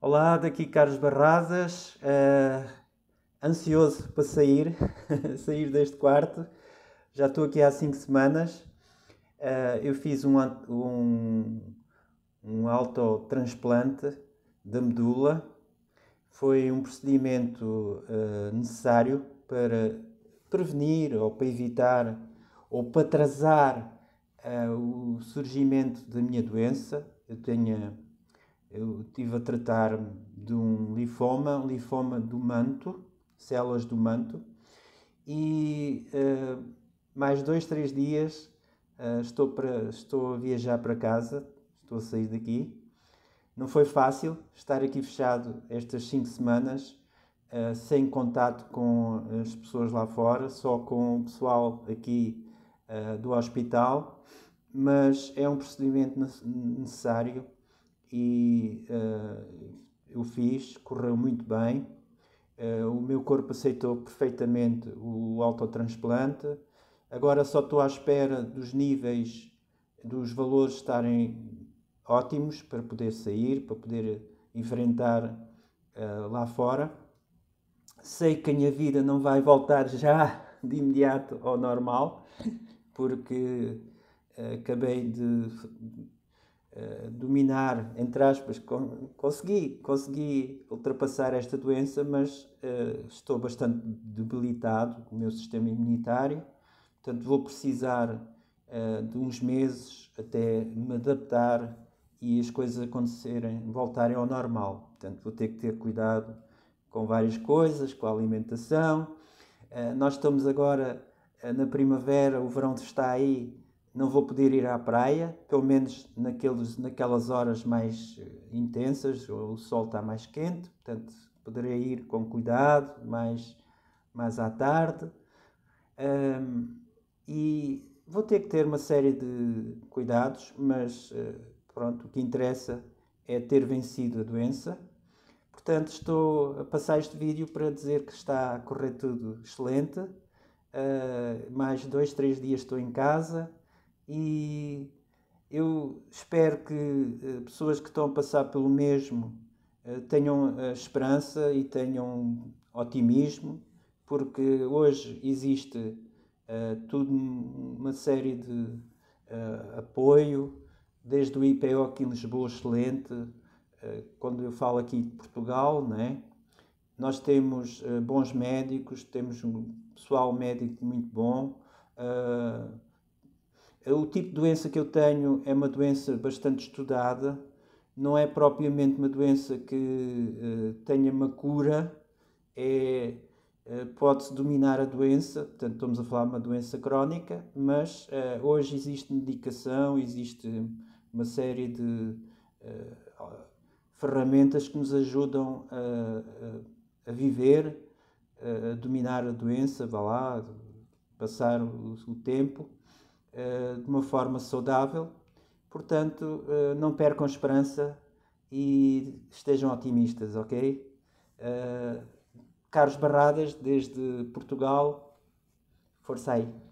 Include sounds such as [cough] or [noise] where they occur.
Olá, daqui Carlos Barradas, uh, eh, ansioso para sair, [laughs] sair deste quarto. Já estou aqui há cinco semanas. Uh, eu fiz um, um, um autotransplante da medula. Foi um procedimento uh, necessário para prevenir ou para evitar ou para atrasar o surgimento da minha doença. Eu tenho eu tive a tratar de um linfoma, um linfoma do manto, células do manto, e uh, mais dois, três dias uh, estou, para, estou a viajar para casa, estou a sair daqui. Não foi fácil estar aqui fechado estas cinco semanas, uh, sem contato com as pessoas lá fora, só com o pessoal aqui do hospital, mas é um procedimento necessário e uh, eu fiz, correu muito bem. Uh, o meu corpo aceitou perfeitamente o autotransplante. Agora só estou à espera dos níveis, dos valores estarem ótimos para poder sair, para poder enfrentar uh, lá fora. Sei que a minha vida não vai voltar já de imediato ao normal, porque acabei de eh, dominar, entre aspas, consegui, consegui ultrapassar esta doença, mas uh, estou bastante debilitado, o meu sistema imunitário, portanto vou precisar uh, de uns meses até me adaptar e as coisas acontecerem, voltarem ao normal. Portanto, vou ter que ter cuidado com várias coisas, com a alimentação. nós estamos agora na primavera, o verão está aí, não vou poder ir à praia, pelo menos naqueles, naquelas horas mais eh, intensas, o sol está mais quente, portanto poderei ir com cuidado, mais, mais à tarde. Um, e vou ter que ter uma série de cuidados, mas eh, pronto, o que interessa é ter vencido a doença. Portanto, estou a passar este vídeo para dizer que está a correr tudo excelente. Uh, mais dois, três dias estou em casa, e eu espero que eh, pessoas que estão a passar pelo mesmo eh, tenham eh, esperança e tenham otimismo, porque hoje existe uh, tudo uma série de uh, apoio, desde o IPO aqui em Lisboa, excelente, uh, quando eu falo aqui de Portugal, né? nós temos bons médicos, temos um pessoal médico muito bom, o tipo de doença que eu tenho é uma doença bastante estudada, não é propriamente uma doença que uh, tenha uma cura, é, uh, pode-se dominar a doença, portanto, estamos a falar de uma doença crónica, mas uh, hoje existe medicação, existe uma série de ferramentas que nos ajudam a, a, a viver, a dominar a doença, vá lá, passar o, o tempo eh, de uma forma saudável. Portanto, eh, não percam esperança e estejam otimistas, ok? Eh, Carlos Barradas, desde Portugal, força aí!